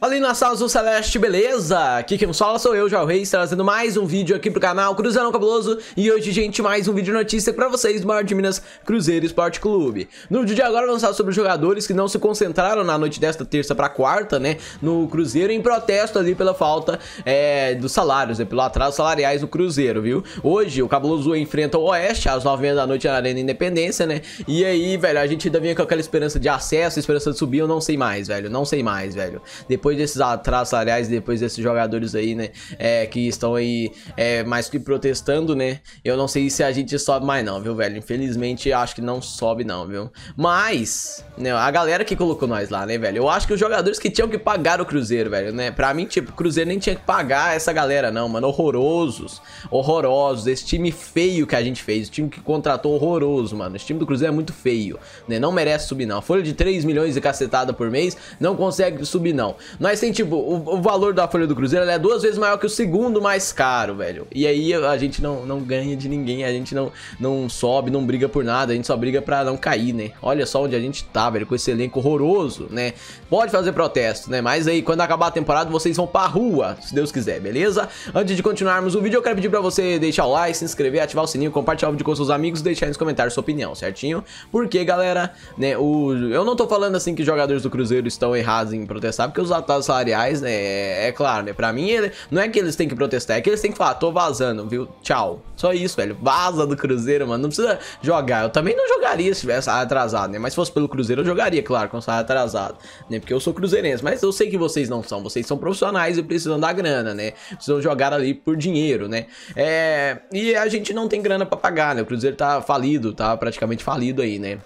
Fala aí, do celeste, beleza? Aqui quem fala sou eu, Joel Reis, trazendo mais um vídeo aqui pro canal Cruzeirão Cabuloso E hoje, gente, mais um vídeo notícia pra vocês do maior de Minas, Cruzeiro Esporte Clube No vídeo de agora vamos falar sobre os jogadores que não se concentraram na noite desta terça pra quarta, né No Cruzeiro, em protesto ali pela falta é, dos salários, né, pelo atraso salariais do Cruzeiro, viu? Hoje, o Cabuloso enfrenta o Oeste às 9 h da noite na Arena Independência, né E aí, velho, a gente ainda vinha com aquela esperança de acesso, esperança de subir, eu não sei mais, velho, não sei mais, velho Depois depois desses atrasos aliás depois desses jogadores aí, né? É, que estão aí é, mais que protestando, né? Eu não sei se a gente sobe mais não, viu, velho? Infelizmente, acho que não sobe não, viu? Mas, né, a galera que colocou nós lá, né, velho? Eu acho que os jogadores que tinham que pagar o Cruzeiro, velho, né? Pra mim, tipo, o Cruzeiro nem tinha que pagar essa galera, não, mano. Horrorosos, horrorosos. Esse time feio que a gente fez, o time que contratou horroroso, mano. Esse time do Cruzeiro é muito feio, né? Não merece subir, não. Folha de 3 milhões de cacetada por mês, não consegue subir, não. Nós tem, tipo, o, o valor da folha do Cruzeiro é duas vezes maior que o segundo mais caro, velho. E aí a gente não, não ganha de ninguém, a gente não, não sobe, não briga por nada, a gente só briga pra não cair, né? Olha só onde a gente tá, velho, com esse elenco horroroso, né? Pode fazer protesto, né? Mas aí, quando acabar a temporada, vocês vão pra rua, se Deus quiser, beleza? Antes de continuarmos o vídeo, eu quero pedir pra você deixar o like, se inscrever, ativar o sininho, compartilhar o vídeo com seus amigos e deixar nos comentários sua opinião, certinho? Porque, galera, né, o... eu não tô falando assim que jogadores do Cruzeiro estão errados em protestar, porque os atletas cotas salariais, né? É, é claro, né? Pra mim, ele, não é que eles têm que protestar, é que eles têm que falar, tô vazando, viu? Tchau. Só isso, velho. Vaza do Cruzeiro, mano. Não precisa jogar. Eu também não jogaria se tivesse atrasado, né? Mas se fosse pelo Cruzeiro, eu jogaria, claro, com salário atrasado, né? Porque eu sou cruzeirense, mas eu sei que vocês não são. Vocês são profissionais e precisam da grana, né? Precisam jogar ali por dinheiro, né? É... E a gente não tem grana pra pagar, né? O Cruzeiro tá falido, tá praticamente falido aí, né?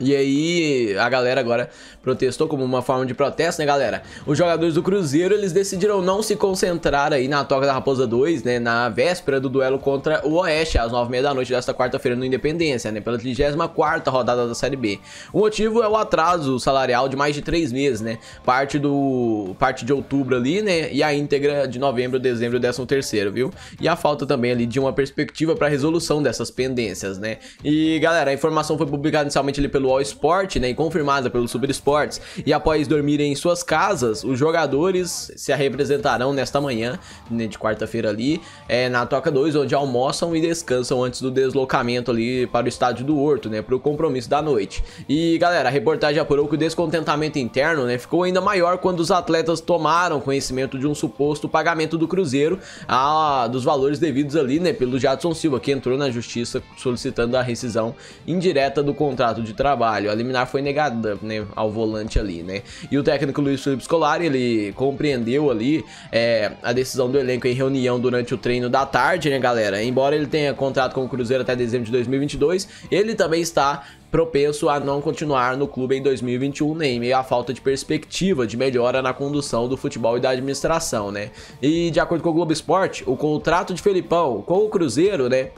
E aí a galera agora protestou como uma forma de protesto, né, galera? Os jogadores do Cruzeiro, eles decidiram não se concentrar aí na Toca da Raposa 2, né, na véspera do duelo contra o Oeste, às 9h30 da noite desta quarta-feira no Independência, né, pela 34ª rodada da Série B. O motivo é o atraso salarial de mais de 3 meses, né, parte do parte de outubro ali, né, e a íntegra de novembro, dezembro e 13 viu? E a falta também ali de uma perspectiva para resolução dessas pendências, né? E, galera, a informação foi publicada inicialmente ali pelo pelo All Sport, né, e confirmada pelo Super Sports, e após dormirem em suas casas, os jogadores se representarão nesta manhã, né, de quarta-feira ali, é, na Toca 2, onde almoçam e descansam antes do deslocamento ali para o estádio do Horto, né, para o compromisso da noite. E galera, a reportagem apurou que o descontentamento interno, né, ficou ainda maior quando os atletas tomaram conhecimento de um suposto pagamento do Cruzeiro a, dos valores devidos ali, né, pelo Jadson Silva, que entrou na justiça solicitando a rescisão indireta do contrato de trabalho trabalho. A liminar foi negada né, ao volante ali, né? E o técnico Luiz Felipe Scolari, ele compreendeu ali é, a decisão do elenco em reunião durante o treino da tarde, né, galera? Embora ele tenha contrato com o Cruzeiro até dezembro de 2022, ele também está propenso a não continuar no clube em 2021, nem né, meio à falta de perspectiva de melhora na condução do futebol e da administração, né? E de acordo com o Globo Esporte, o contrato de Felipão com o Cruzeiro, né,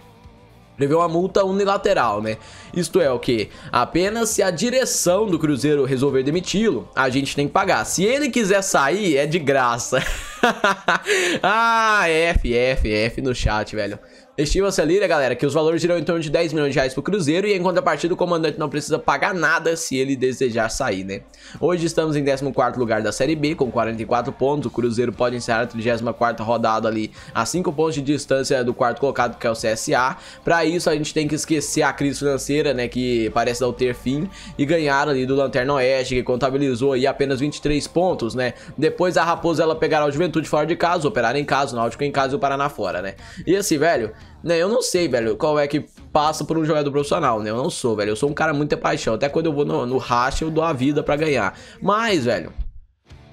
prevê uma multa unilateral, né? Isto é o que? Apenas se a direção do Cruzeiro resolver demiti-lo, a gente tem que pagar. Se ele quiser sair, é de graça. ah, F, F, F no chat, velho. Estima-se ali, né, galera, que os valores irão em torno de 10 milhões de reais pro Cruzeiro e em contrapartida o comandante não precisa pagar nada se ele desejar sair, né? Hoje estamos em 14º lugar da Série B com 44 pontos, o Cruzeiro pode encerrar a 34ª rodada ali a 5 pontos de distância do quarto colocado que é o CSA. Para isso a gente tem que esquecer a crise financeira, né, que parece não ter fim e ganhar ali do Lanterna Oeste que contabilizou aí apenas 23 pontos, né? Depois a Raposa ela pegará o Juventude Juventude fora de casa, Operário em casa, o Náutico em casa e o Paraná fora, né? E assim, velho, né, eu não sei, velho, qual é que passa por um jogador profissional, né? Eu não sou, velho. Eu sou um cara muito de paixão. Até quando eu vou no, no racha, eu dou a vida para ganhar. Mas, velho,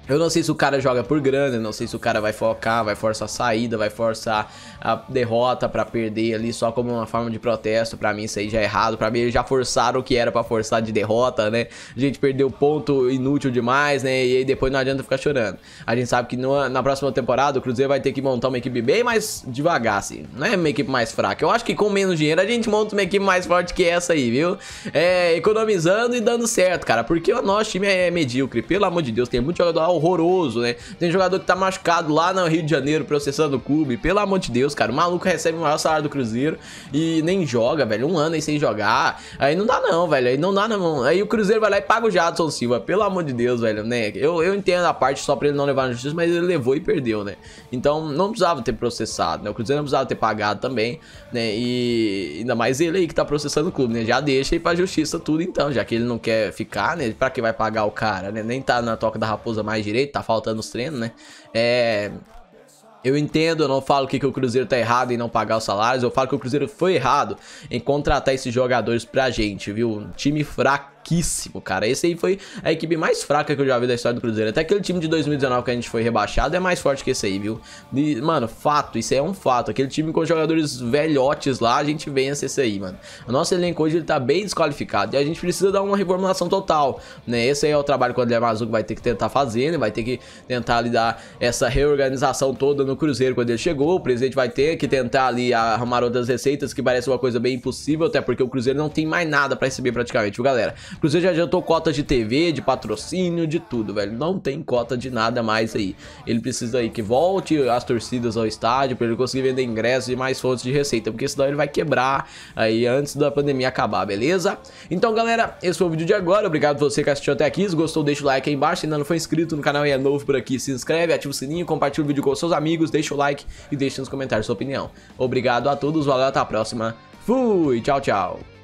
eu não sei se o cara joga por grana, eu não sei se o cara vai focar, vai forçar a saída, vai forçar a derrota para perder ali só como uma forma de protesto. Para mim isso aí já é errado. Para mim eles já forçaram o que era para forçar de derrota, né? A gente perdeu ponto inútil demais, né? E aí depois não adianta ficar chorando. A gente sabe que na próxima temporada o Cruzeiro vai ter que montar uma equipe bem mais devagar, assim. Não é uma equipe mais fraca. Eu acho que com menos dinheiro a gente monta uma equipe mais forte que essa aí, viu? É, economizando e dando certo, cara. Porque o nosso time é medíocre. Pelo amor de Deus, tem muito jogador horroroso, né? Tem jogador que tá machucado lá no Rio de Janeiro processando o clube. Pelo amor de Deus, cara. O maluco recebe o maior salário do Cruzeiro e nem joga, velho. Um ano aí sem jogar. Aí não dá, não, velho. Aí não dá, não. Aí o Cruzeiro vai lá e paga o Jadson Silva. Pelo amor de Deus, velho, né? Eu, eu entendo a parte só pra ele não levar na justiça, mas ele levou e perdeu, né? Então não precisava ter processado, né? O Cruzeiro não precisava ter pagado também, né? E ainda mais ele aí que tá processando o clube, né? Já deixa aí pra justiça tudo então, já que ele não quer ficar, né? Pra que vai pagar o cara, né? Nem tá na toca da raposa mais direito, tá faltando os treinos, né? É. Eu entendo, eu não falo que, que, o Cruzeiro tá errado em não pagar os salários, eu falo que o Cruzeiro foi errado em contratar esses jogadores pra gente, viu? Um time fraco fraquíssimo, cara. Esse aí foi a equipe mais fraca que eu já vi da história do Cruzeiro. Até aquele time de 2019 que a gente foi rebaixado é mais forte que esse aí, viu? E, mano, fato, isso aí é um fato. Aquele time com jogadores velhotes lá, a gente vence esse aí, mano. O nosso elenco hoje ele tá bem desqualificado e a gente precisa dar uma reformulação total, né? Esse aí é o trabalho que o André Mazuco vai ter que tentar fazer, né? Vai ter que tentar ali dar essa reorganização toda no Cruzeiro quando ele chegou. O presidente vai ter que tentar ali arrumar outras receitas, que parece uma coisa bem impossível, até porque o Cruzeiro não tem mais nada para receber praticamente, viu, galera? Cruzeiro já adiantou cota de TV, de patrocínio, de tudo, velho. Não tem cota de nada mais aí. Ele precisa aí que volte as torcidas ao estádio para ele conseguir vender ingressos e mais fontes de receita, porque senão ele vai quebrar aí antes da pandemia acabar, beleza? Então, galera, esse foi o vídeo de agora. Obrigado você que assistiu até aqui. Se gostou, deixa o like aí embaixo. Se ainda não foi inscrito no canal e é novo por aqui, se inscreve, ativa o sininho, compartilha o vídeo com seus amigos, deixa o like e deixa nos comentários sua opinião. Obrigado a todos, valeu, até a próxima. Fui, tchau, tchau.